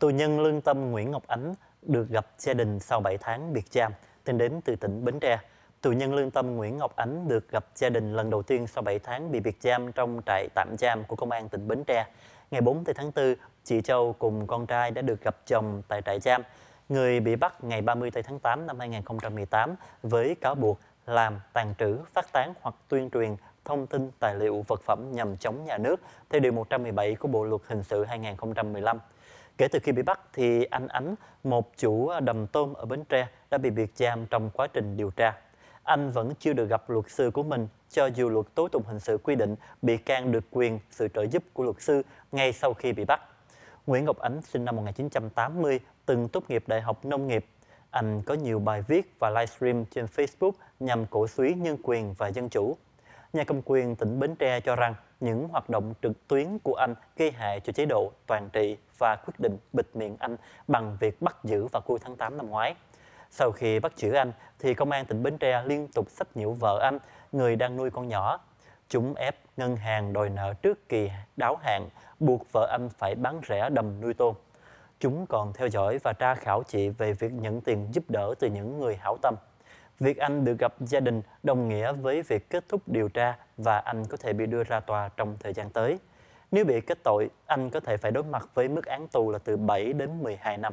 tù nhân lương tâm Nguyễn Ngọc Ánh được gặp gia đình sau 7 tháng biệt giam, tin đến từ tỉnh Bến Tre. Tù nhân lương tâm Nguyễn Ngọc Ánh được gặp gia đình lần đầu tiên sau 7 tháng bị biệt giam trong trại tạm giam của Công an tỉnh Bến Tre. Ngày 4 tháng 4, chị Châu cùng con trai đã được gặp chồng tại trại giam. Người bị bắt ngày 30 tháng 8 năm 2018 với cáo buộc làm, tàn trữ, phát tán hoặc tuyên truyền thông tin, tài liệu, vật phẩm nhằm chống nhà nước theo Điều 117 của Bộ Luật Hình sự 2015. Kể từ khi bị bắt thì anh Ánh, một chủ đầm tôm ở Bến Tre đã bị biệt giam trong quá trình điều tra. Anh vẫn chưa được gặp luật sư của mình cho dù luật tố tụng hình sự quy định bị can được quyền sự trợ giúp của luật sư ngay sau khi bị bắt. Nguyễn Ngọc Ánh sinh năm 1980, từng tốt nghiệp Đại học Nông nghiệp. Anh có nhiều bài viết và livestream trên Facebook nhằm cổ suý nhân quyền và dân chủ. Nhà cầm quyền tỉnh Bến Tre cho rằng những hoạt động trực tuyến của Anh gây hại cho chế độ toàn trị và quyết định bịt miệng Anh bằng việc bắt giữ vào cuối tháng 8 năm ngoái. Sau khi bắt giữ anh, thì công an tỉnh Bến Tre liên tục sách nhiễu vợ anh, người đang nuôi con nhỏ. Chúng ép ngân hàng đòi nợ trước kỳ đáo hạn, buộc vợ anh phải bán rẻ đầm nuôi tôm. Chúng còn theo dõi và tra khảo chị về việc nhận tiền giúp đỡ từ những người hảo tâm. Việc anh được gặp gia đình đồng nghĩa với việc kết thúc điều tra và anh có thể bị đưa ra tòa trong thời gian tới. Nếu bị kết tội, anh có thể phải đối mặt với mức án tù là từ 7 đến 12 năm.